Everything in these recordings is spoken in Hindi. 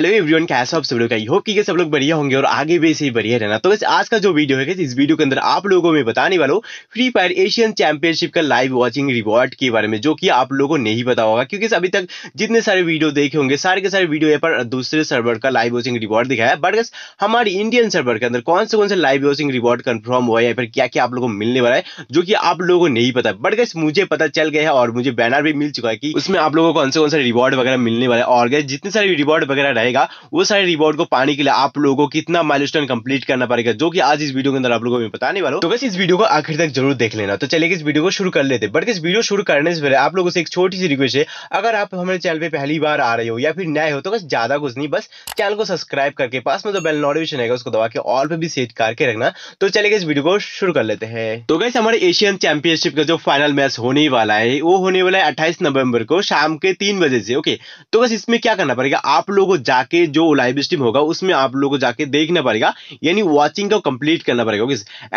हेलो एवरीवन कैसे आप सब लोग आई होप कि सब लोग बढ़िया होंगे और आगे भी ऐसे ही बढ़िया रहना तो वैसे आज का जो वीडियो है इस वीडियो के अंदर आप लोगों में बताने वाला हूँ फ्री फायर एशियन चैंपियनशिप का लाइव वॉचिंग रिवॉर्ड के बारे में जो कि आप लोगों ने ही पता होगा क्योंकि अभी तक जितने सारे वीडियो देखे होंगे सारे के सारे वीडियो यहाँ पर दूसरे सर्वर का लाइव वॉचिंग रिवॉर्ड दिखाया बट बस हमारे इंडियन सर्वर के अंदर कौन से कौन से लाइव वॉचिंग रिवॉर्ड कन्फर्म हुआ है या फिर क्या क्या आप लोगों को मिलने वाला है जो कि आप लोगों को नहीं पता बट गस मुझे पता चल गया है और मुझे बैनर भी मिल चुका है कि उसमें आप लोगों को कौन से कौन से रिवॉर्ड वगैरह मिलने वाला है और गए जितने सारे रिवॉर्ड वगैरह रहे पड़ेगा वो सारे रिवॉर्ड को पाने के लिए आप लोगों को कितना माइलस्टोन कंप्लीट करना पड़ेगा जो कि आज इस वीडियो के अंदर आप लोगों को मैं बताने वाला हूँ तो बस इस वीडियो को आखिर तक जरूर देख लेना तो चलिए इस वीडियो को शुरू कर लेते बट इस वीडियो शुरू करने से पहले आप लोगों से एक छोटी सी रिक्वेस्ट है अगर आप हमारे चैनल पर पहली बार आ रहे हो या फिर नए हो तो बस ज्यादा कुछ नहीं बस चैनल को सब्सक्राइब करके पास में जो बेल नोटिफिकेशन है उसको दबा के ऑल पे भी सेट करके रखना तो चलिए इस वीडियो को शुरू कर लेते हैं तो कैसे हमारे एशियन चैंपियनशिप का जो फाइनल मैच होने वाला है वो होने वाला है अट्ठाईस नवंबर को शाम के तीन बजे से ओके तो बस इसमें क्या करना पड़ेगा आप लोगों को जाके जो लाइव स्ट्रीम होगा उसमें आप लोगों को जाके देखना पड़ेगा यानी वॉचिंग को कंप्लीट करना पड़ेगा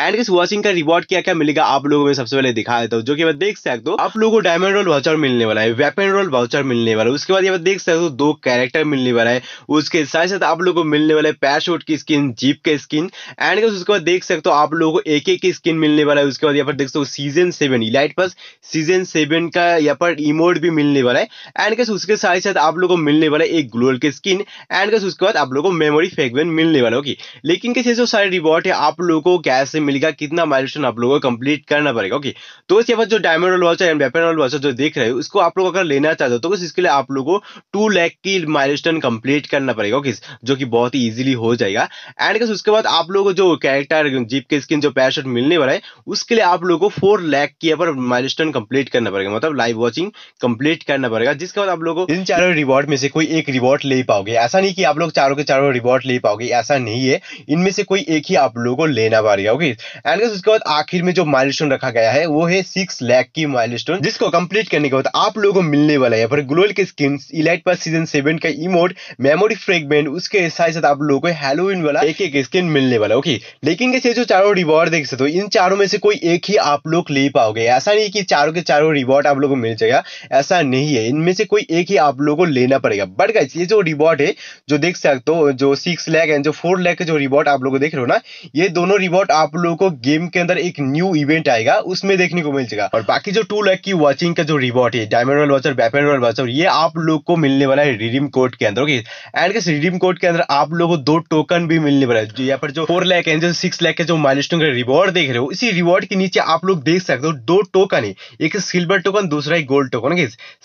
एंड इस वॉचिंग का रिवॉर्ड क्या क्या मिलेगा आप लोगों में सबसे पहले दिखा देता हूँ जो कि मैं देख सकते हो आप लोगों को डायमंड रोल वाउचर मिलने वाला है वेपन रोल वाउचर मिलने वाला है उसके बाद यहाँ देख सकते हो दो कैरेक्टर मिलने वाला है उसके साथ साथ आप लोगों को मिलने वाला है पैराशूट की स्किन जीप का स्किन एंड उसके बाद देख सकते हो आप लोगों को एक एक स्किन मिलने वाला है उसके बाद यहाँ पर देख सकते हो season seven elite pass season seven का यहाँ पर इमोड भी मिलने वाला है एंड उसके साथ साथ आप लोगों को मिलने वाला है एक ग्लोअल की स्किन एंड कैसे उसके बाद आप लोगों को मेमोरी फ्रेगमेंट मिलने वाला होगी लेकिन कैसे जो सारे रिवॉर्ड है आप लोगों को कैसे मिलेगा कितना माइलस्टोन आप लोगों को कंप्लीट करना पड़ेगा ओके तो इसके बाद जो diamond royale voucher and weapon royale voucher जो देख रहे हो उसको आप लोग अगर लेना चाहते हो तो इसके लिए आप लोगों को टू लैख की माइलस्टोन कंप्लीट करना पड़ेगा ओके जो कि बहुत ही ईजिली हो जाएगा एंड कैसे उसके बाद आप लोगों को जो कैरेक्टर जीप के स्किन जो पैरशूट मिलने वाला है उसके लिए आप लोगों को फोर लैख की पर माइलस्टोन कंप्लीट करना पड़ेगा मतलब लाइव वॉचिंग कंप्लीट करना पड़ेगा जिसके बाद आप लोगों को इन चारों रिवॉर्ड में से कोई एक रिवॉर्ड ले पाओगे ऐसा नहीं कि आप लोग चारों के चारों रिवॉर्ड ले पाओगे ऐसा नहीं है इनमें से कोई एक ही आप लोगों को लेना पड़ेगा ओके एंड उसके बाद आखिर में जो माइल रखा गया है वो है सिक्स लैख की माइल जिसको कंप्लीट करने के बाद आप लोगों को मिलने वाला है पर ग्लोल के स्किन इलाइट पर सीजन सेवन का इमोट मेमोरी फ्रेगमेंट उसके साथ साथ आप लोगों को हेलोविन वाला एक एक स्किन मिलने वाला ओके लेकिन कैसे जो चारों रिवॉर्ड देख सकते हो इन चारों में से कोई एक ही आप लोग ले पाओगे ऐसा नहीं कि चारों के चारों रिवॉर्ड आप लोगों को मिल जाएगा ऐसा नहीं है इनमें से कोई एक ही आप लोगों को लेना पड़ेगा बट गाइस ये जो रिवॉर्ड है जो देख सकते हो जो सिक्स लैक एंड जो फोर लैक के जो रिवॉर्ड आप लोग देख रहे हो ना ये दोनों रिवॉर्ड आप लोगों को गेम के अंदर एक न्यू इवेंट आएगा उसमें देखने को मिल जाएगा और बाकी जो टू लैक की वॉचिंग का जो रिवॉर्ड है diamond royale voucher weapon royale voucher ये आप लोग को मिलने वाला है रिडीम कोड के अंदर ओके एंड किस रिडीम कोड के अंदर आप लोगों को दो टोकन भी मिलने वाला है यहाँ पर जो फोर लैक एंड जो सिक्स लैक के जो माइलस्टोन का रिवॉर्ड देख रहे हो इसी रिवॉर्ड के नीचे आप लोग देख सकते हो दो टोकन है एक सिल्वर टोकन दूसरा ही गोल्ड टोकन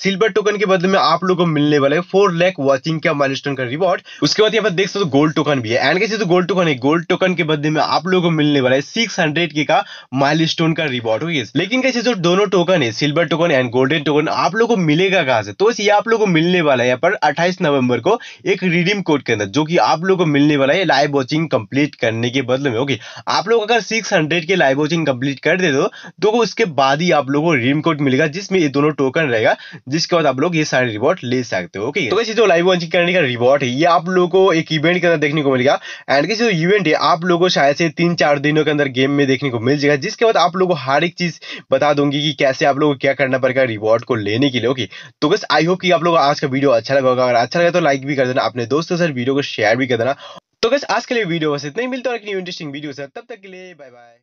सिल्वर टोकन के बदले में आप लोग को मिलने वाला है फोर लैक वॉचिंग का माइलस्टोन मिलस्टोन का रिवॉर्ड उसके बाद यहाँ पर देख सकते हो गोल्ड तो टोकन भी है एंड कैसे तो गोल्ड टोकन है गोल्ड टोकन के बदले में आप लोगों को मिलने वाला है सिक्स हंड्रेड के का माइल स्टोन का रिवॉर्ड ओके लेकिन कैसे जो तो दोनों टोकन है silver token and golden token आप लोग को मिलेगा कहा से तो ये आप लोग को मिलने वाला है यहाँ पर अट्ठाईस नवंबर को एक रिडीम कोड के अंदर जो की आप लोग को मिलने वाला है लाइव वॉचिंग कंप्लीट करने के बदले में ओके आप लोग अगर सिक्स हंड्रेड के लाइव वॉचिंग कंप्लीट कर दे दो तो उसके बाद ही आप लोग को रिडीम कोड मिलेगा जिसमें ये दोनों टोकन रहेगा जिसके बाद आप लोग ये सारे रिवॉर्ड ले सकते हो ओके तो वैसे जो लाइव वॉचिंग करने का रिवॉर्ड है ये आप लोगों को एक इवेंट के अंदर देखने को मिलेगा एंड के जो इवेंट है आप लोगों को शायद से तीन चार दिनों के अंदर गेम में देखने को मिल जाएगा जिसके बाद आप लोगों को हर एक चीज़ बता दूंगी कि कैसे आप लोगों को क्या करना पड़ेगा रिवॉर्ड को लेने के लिए ओके तो बस आई होप कि आप लोग आज का वीडियो अच्छा लगा होगा अगर अच्छा लगा तो लाइक भी कर देना अपने दोस्तों से वीडियो को शेयर भी कर देना तो बस आज के लिए वीडियो बस इतना ही मिलता है वीडियो से तब तक के लिए बाय बाय